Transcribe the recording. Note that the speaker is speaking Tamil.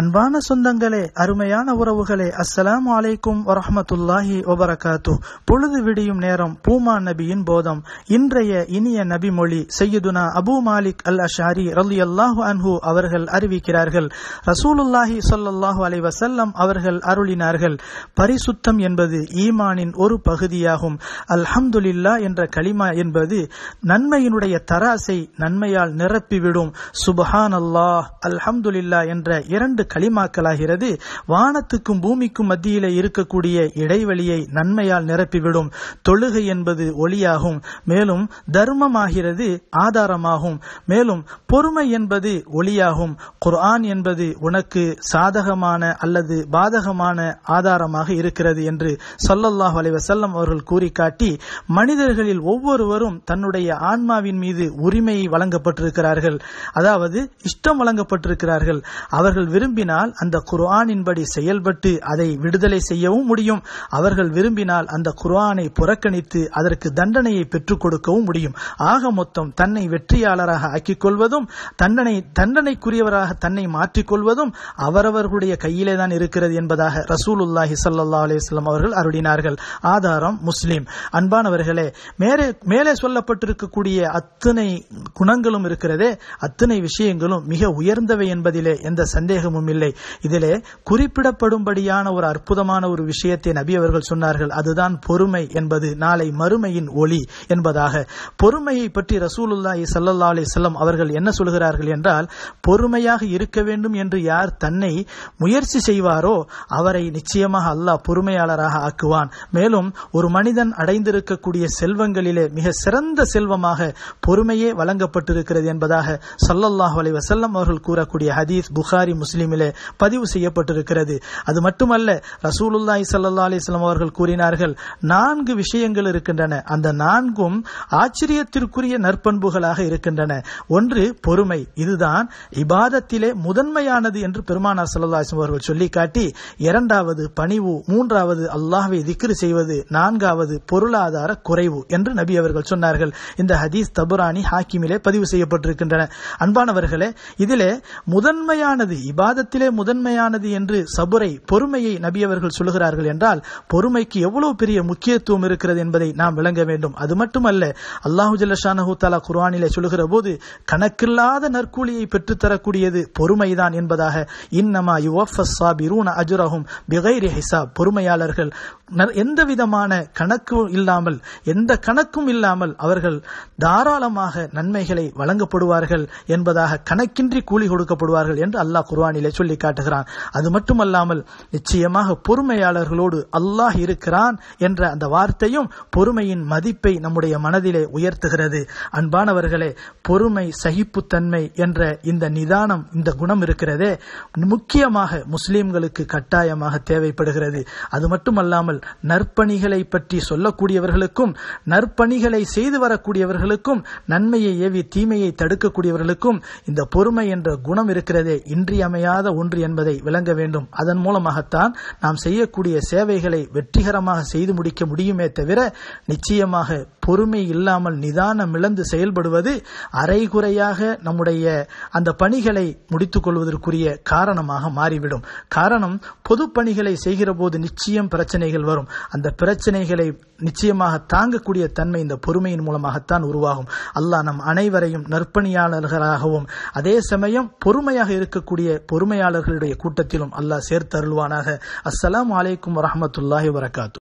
அன்பான சொந்தங்களே அருமையான உறவுகளே அஸ்ஸலாம் அலைக்கும் வரஹமத்துல்லாஹி ஒபரகாத்து பொழுது விடியும் நேரம் பூமா நபியின் போதம் இன்றைய இனிய நபி மொழி செய்யுதுனா அபு மாலிக் அல் அஷாரி ரலி அல்லாஹு அன்ஹு அவர்கள் அறிவிக்கிறார்கள் ரசூலுல்லாஹி சொல்லாஹு அலை வசல்லம் அவர்கள் அருளினார்கள் பரிசுத்தம் என்பது ஈமானின் ஒரு பகுதியாகும் அல்ஹம்துல்லா என்ற களிமா என்பது நன்மையினுடைய தராசை நன்மையால் நிரப்பிவிடும் சுபஹான் அல்லாஹ் அல்ஹம்துல்லா என்ற இரண்டு களிமாக்கலாகிறது வானத்துக்கும் பூமிக்கும் மத்தியிலே இருக்கக்கூடிய இடைவெளியை நன்மையால் நிரப்பிவிடும் தொழுகை என்பது ஒளியாகும் மேலும் தர்மமாகிறது ஆதாரமாகும் மேலும் பொறுமை என்பது ஒளியாகும் குர்ஆன் என்பது உனக்கு சாதகமான அல்லது பாதகமான ஆதாரமாக இருக்கிறது என்று சொல்லல்லாஹ் அலைவசல்லம் அவர்கள் கூறி காட்டி மனிதர்களில் ஒவ்வொருவரும் தன்னுடைய ஆன்மாவின் மீது உரிமையை வழங்கப்பட்டிருக்கிறார்கள் அதாவது இஷ்டம் வழங்கப்பட்டிருக்கிறார்கள் அவர்கள் விரும்பி விரும்பினால் அந்த குர்ஆனின்படி செயல்பட்டு அதை விடுதலை செய்யவும் முடியும் அவர்கள் விரும்பினால் அந்த குர்ஆனை புறக்கணித்து அதற்கு தண்டனையை பெற்றுக் கொடுக்கவும் முடியும் ஆக மொத்தம் தன்னை வெற்றியாளராக ஆக்கிக் கொள்வதும் தண்டனை தண்டனைக்குரியவராக தன்னை மாற்றிக்கொள்வதும் அவரவர்களுடைய கையிலே தான் இருக்கிறது என்பதாக ரசூலுல்லாஹி சல்லா அலிஸ்லாம் அவர்கள் அருளினார்கள் ஆதாரம் முஸ்லீம் அன்பானவர்களே மேலே மேலே சொல்லப்பட்டிருக்கக்கூடிய அத்தனை குணங்களும் இருக்கிறதே அத்தனை விஷயங்களும் மிக உயர்ந்தவை என்பதிலே எந்த சந்தேகமும் இல்லை இதிலே குறிப்பிடப்படும்படியான ஒரு அற்புதமான ஒரு விஷயத்தை நபி அவர்கள் சொன்னார்கள் அதுதான் பொறுமை என்பது நாளை மறுமையின் ஒளி என்பதாக பொறுமையை பற்றி ரசூலுல்லாஹி சல்லா அலி செல்லம் அவர்கள் என்ன சொல்கிறார்கள் என்றால் பொறுமையாக இருக்க வேண்டும் என்று யார் தன்னை முயற்சி செய்வாரோ அவரை நிச்சயமாக அல்லாஹ் பொறுமையாளராக ஆக்குவான் மேலும் ஒரு மனிதன் அடைந்திருக்கக்கூடிய செல்வங்களிலே மிக சிறந்த செல்வமாக பொறுமையே வழங்கப்பட்டிருக்கிறது என்பதாக சல்லல்லாஹ் அலி வசல்லம் அவர்கள் கூறக்கூடிய ஹதீஸ் புகாரி முஸ்லீமில் இஸ்லாமிலே பதிவு செய்யப்பட்டிருக்கிறது அது மட்டுமல்ல ரசூலுல்லாஹி சல்லா அலிஸ்லாம் அவர்கள் கூறினார்கள் நான்கு விஷயங்கள் இருக்கின்றன அந்த நான்கும் ஆச்சரியத்திற்குரிய நற்பண்புகளாக இருக்கின்றன ஒன்று பொறுமை இதுதான் இபாதத்திலே முதன்மையானது என்று பெருமானார் சல்லாஹிஸ்லாம் அவர்கள் சொல்லிக்காட்டி இரண்டாவது பணிவு மூன்றாவது அல்லாஹை திக்ரு செய்வது நான்காவது பொருளாதார குறைவு என்று நபி அவர்கள் சொன்னார்கள் இந்த ஹதீஸ் தபுரானி ஹாக்கிமிலே பதிவு செய்யப்பட்டிருக்கின்றன அன்பானவர்களே இதிலே முதன்மையானது இபாதத் உலகத்திலே முதன்மையானது என்று சபுரை பொறுமையை நபி அவர்கள் சொல்கிறார்கள் என்றால் பொறுமைக்கு எவ்வளவு பெரிய முக்கியத்துவம் இருக்கிறது என்பதை நாம் விளங்க வேண்டும் அது மட்டுமல்ல அல்லாஹு ஜல்லஷானஹூ தாலா குர்வானிலே சொல்கிற போது கணக்கில்லாத நற்கூலியை பெற்றுத்தரக்கூடியது பொறுமைதான் என்பதாக இன்னமா யுவஃபஸ் சாபிரூன அஜுரஹும் பிகைரி ஹிசாப் பொறுமையாளர்கள் எந்த விதமான கணக்கு இல்லாமல் எந்த கணக்கும் இல்லாமல் அவர்கள் தாராளமாக நன்மைகளை வழங்கப்படுவார்கள் என்பதாக கணக்கின்றி கூலி கொடுக்கப்படுவார்கள் என்று அல்லாஹ் குர்வானிலே சொல்லி காட்டுகிறான் அது மட்டுமல்லாமல் நிச்சயமாக பொறுமையாளர்களோடு அல்லாஹ் இருக்கிறான் என்ற அந்த வார்த்தையும் பொறுமையின் மதிப்பை நம்முடைய மனதிலே உயர்த்துகிறது அன்பானவர்களே பொறுமை சகிப்புத்தன்மை என்ற இந்த நிதானம் இந்த குணம் இருக்கிறதே முக்கியமாக முஸ்லீம்களுக்கு கட்டாயமாக தேவைப்படுகிறது அது மட்டுமல்லாமல் நற்பணிகளை பற்றி சொல்லக்கூடியவர்களுக்கும் நற்பணிகளை செய்து வரக்கூடியவர்களுக்கும் நன்மையை ஏவி தீமையை தடுக்கக்கூடியவர்களுக்கும் இந்த பொறுமை என்ற குணம் இருக்கிறதே இன்றியமையாத ஒன்று என்பதை விளங்க வேண்டும் அதன் மூலமாகத்தான் நாம் செய்யக்கூடிய சேவைகளை வெற்றிகரமாக செய்து முடிக்க முடியுமே தவிர நிச்சயமாக பொறுமை இல்லாமல் நிதானம் இழந்து செயல்படுவது அரைகுறையாக நம்முடைய அந்த பணிகளை முடித்துக் கொள்வதற்குரிய காரணமாக மாறிவிடும் காரணம் பொது பணிகளை செய்கிற போது நிச்சயம் பிரச்சனைகள் வரும் அந்த பிரச்சனைகளை நிச்சயமாக தாங்கக்கூடிய தன்மை இந்த பொறுமையின் மூலமாகத்தான் உருவாகும் அல்லாஹ் நம் அனைவரையும் நற்பணியாளர்களாகவும் அதே சமயம் பொறுமையாக இருக்கக்கூடிய பொறுமையாளர்களுடைய கூட்டத்திலும் அல்லாஹ் சேர்த்தருள்வானாக அஸ்ஸலாம் வலைக்கும் வரமத்துல்லாஹி வரகாத்து